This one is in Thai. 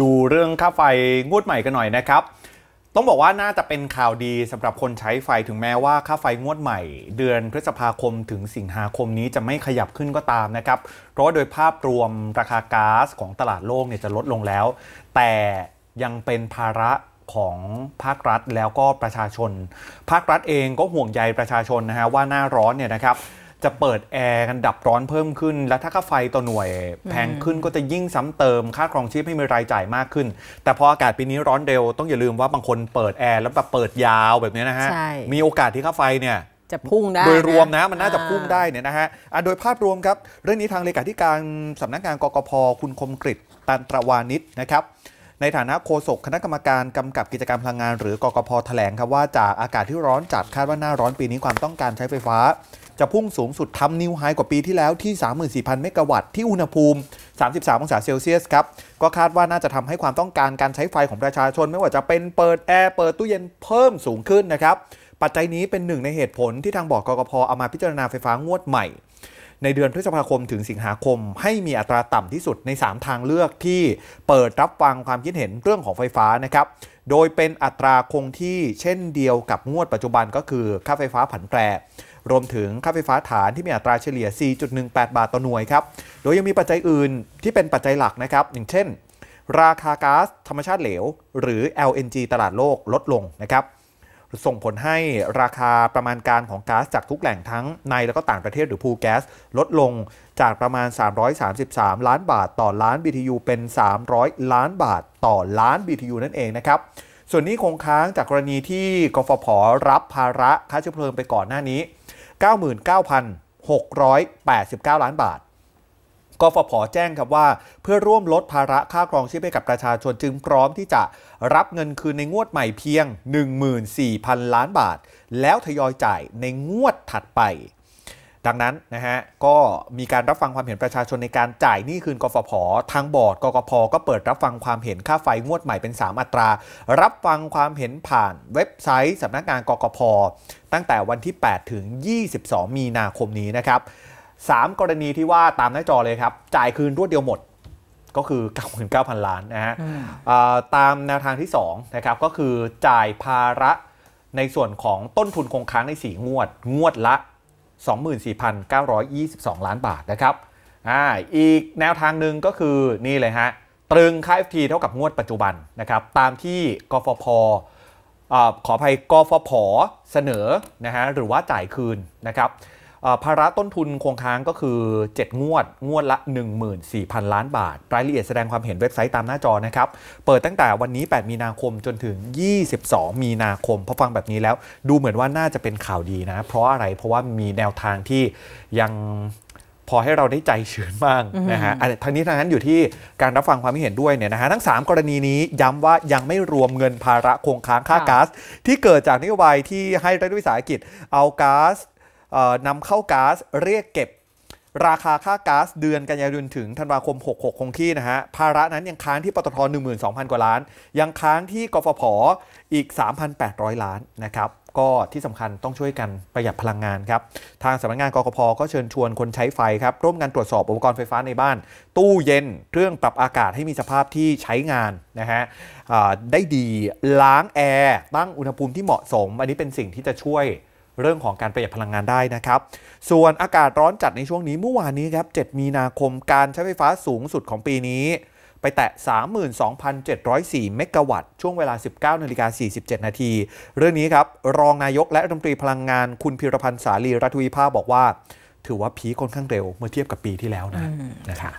ดูเรื่องค่าไฟงวดใหม่กันหน่อยนะครับ ต้องบอกว่าน่าจะเป็นข่าวดีสำหรับคนใช้ไฟถึงแม้ว่าค่าไฟงวดใหม่เดือนพฤษภาคมถึงสิงหาคมนี้จะไม่ขยับขึ้นก็ตามนะครับ เพราะโดยภาพรวมราคาก๊าซของตลาดโลกเนี่ยจะลดลงแล้ว แต่ยังเป็นภาระของภาครัฐแล้วก็ประชาชน ภาครัฐเองก็ห่วงใยประชาชนนะฮะว่าหน้าร้อนเนี่ยนะครับจะเปิดแอร์กันดับร้อนเพิ่มขึ้น แล้วถ้าค่าไฟต่อหน่วย แพงขึ้นก็จะยิ่งซ้ำเติม ค่าครองชีพให้มีรายจ่ายมากขึ้น แต่พออากาศปีนี้ร้อนเร็วต้องอย่าลืมว่าบางคนเปิดแอร์แล้วแบบเปิดยาวแบบนี้นะฮะ มีโอกาสที่ค่าไฟเนี่ยจะพุ่งได้ โดยรวมนะมันน่าจะพุ่งได้เนี่ยนะฮะโดยภาพรวมครับเรื่องนี้ทางเลขาธิการสำนักงานกกพคุณคมกริตตันตรวานิชนะครับในฐานะโฆษกคณะกรรมการกำกับกิจการพลังงานหรือกกพแถลงครับ ว่าจากอากาศที่ร้อนจัดคาดว่าหน้าร้อนปีนี้ความต้องการใช้ไฟฟ้าจะพุ่งสูงสุดทำนิวไฮกว่าปีที่แล้ว ที่ 34,000 เมกะวัตต์ที่อุณหภูมิ 33องศาเซลเซียสครับ ก็คาดว่าน่าจะทำให้ความต้องการการใช้ไฟของประชาชน ไม่ว่าจะเป็นเปิดแอร์ เปิดตู้เย็นเพิ่มสูงขึ้นนะครับ ปัจจัยนี้เป็นหนึ่งในเหตุผลที่ทางบอกกกพเอามาพิจารณาไฟฟ้างวดใหม่ ในเดือนพฤษภาคมถึงสิงหาคม ให้มีอัตราต่ำที่สุดใน 3 ทางเลือกที่เปิดรับฟังความคิดเห็นเรื่องของไฟฟ้านะครับโดยเป็นอัตราคงที่เช่นเดียวกับงวดปัจจุบันก็คือค่าไฟฟ้าผันแปรรวมถึงค่าไฟฟ้าฐานที่มีอัตราเฉลี่ย 4.18 บาทต่อหน่วยครับโดยยังมีปัจจัยอื่นที่เป็นปัจจัยหลักนะครับอย่างเช่น ราคาก๊าซธรรมชาติเหลว หรือ LNG ตลาดโลกลดลงนะครับ ส่งผลให้ราคาประมาณการของก๊าซจากทุกแหล่งทั้งในและก็ต่างประเทศหรือพูแก๊สลดลงจากประมาณ 333 ล้านบาทต่อล้าน BTU เป็น 300 ล้านบาทต่อล้าน BTU นั่นเองนะครับ ส่วนนี้คงค้างจากกรณีที่กฟผรับภาระค่าเชื้อเพลิงไปก่อนหน้านี้99,689 ล้านบาท กฟผ แจ้งครับว่าเพื่อร่วมลดภาระค่าครองชีพให้กับประชา ชนจึงพร้อมที่จะรับเงินคืนในงวดใหม่เพียง 14,000 ล้านบาท แล้วทยอยจ่ายในงวดถัดไปดังนั้นนะฮะก็มีการรับฟังความเห็นประชาชนในการจ่ายหนี้คืนกฟผทางบอร์ดกกพ ก็เปิดรับฟังความเห็นค่าไฟงวดใหม่เป็น 3 อัตรา รับฟังความเห็นผ่านเว็บไซต์สำนักงานกกพ ตั้งแต่วันที่ 8 ถึง 22 มีนาคมนี้นะครับ 3 กรณีที่ว่าตามหน้าจอเลยครับ จ่ายคืนรวดเดียวหมดก็คือ99,000ล้านนะฮะตามแนวทางที่2นะครับก็คือจ่ายภาระในส่วนของต้นทุนคงค้างใน4 งวด งวดละ24,922 ล้านบาทนะครับ อ่า อีกแนวทางหนึ่งก็คือนี่เลยฮะ ตรึงค่า FT เท่ากับงวดปัจจุบันนะครับ ตามที่กฟผขออภัยกฟผ เสนอนะฮะ หรือว่าจ่ายคืนนะครับภาระต้นทุนคงค้างก็คือ 7 งวด งวดละ 14,000ล้านบาท รายละเอียดแสดงความเห็นเว็บไซต์ตามหน้าจอนะครับ เปิดตั้งแต่วันนี้ 8 มีนาคมจนถึง 22 มีนาคมพอฟังแบบนี้แล้ว ดูเหมือนว่าน่าจะเป็นข่าวดีนะ เพราะอะไรเพราะว่ามีแนวทางที่ยัง พอให้เราได้ใจชื้นบ้างนะฮะทั้งนี้ทั้งนั้นอยู่ที่การรับฟังความเห็นด้วยเนี่ยนะฮะทั้ง 3 กรณีนี้ย้ำว่ายังไม่รวมเงินภาระคงค้างค่าก๊าซที่เกิดจากนโยบายที่ให้รัฐวิสาหกิจเอาก๊าซนำเข้าก๊าซเรียกเก็บราคาค่าก๊าซเดือนกันยายนถึงธันวาคม 66คงที่นะฮะภาระนั้นยังค้างที่ปตท12,000กว่าล้าน ยังค้างที่กฟผอีก 3,800 ล้านนะครับก็ที่สำคัญต้องช่วยกันประหยัดพลังงานครับทางสำนักงงานกกพก็เชิญชวนคนใช้ไฟครับร่วมกันตรวจสอบอุปกรณ์ไฟฟ้าในบ้าน ตู้เย็นเครื่องปรับอากาศให้มีสภาพที่ใช้งานนะฮะได้ดีล้างแอร์ตั้งอุณหภูมิที่เหมาะสมอันนี้เป็นสิ่งที่จะช่วยเรื่องของการประหยัดพลังงานได้นะครับ ส่วนอากาศร้อนจัดในช่วงนี้เมื่อวานนี้ครับ 7 มีนาคมการใช้ไฟฟ้าสูงสุดของปีนี้ ไปแตะ 32,704 เมกะวัตต์ ช่วงเวลา 19 นาฬิกา47 นาที เรื่องนี้ครับ รองนายกและรัฐมนตรีพลังงาน คุณพิรพันธ์สาลีรัตวิภาบอกว่า ถือว่าพีค่อนข้างเร็ว เมื่อเทียบกับปีที่แล้วนะนะคะ